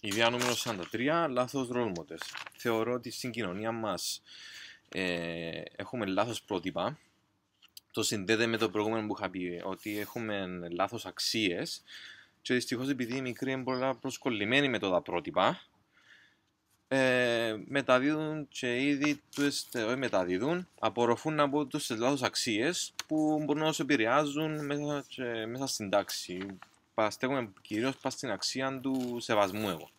Ιδέα νούμερο 43, λάθος δρόμοτε. Θεωρώ ότι στην κοινωνία μας ε, έχουμε λάθος πρότυπα. Το συνδέεται με το προηγούμενο που είχα πει, ότι έχουμε λάθος αξίες και δυστυχώς επειδή οι μικροί είναι πολλά προσκολλημένοι με τα πρότυπα, ε, μεταδίδουν και ήδη ε, μεταδίδουν, απορροφούν από τους λάθος αξίες που μπορούν να τους επηρεάζουν μέσα στην τάξη στέκομαι κυρίως στην αξία του σεβασμού εγώ.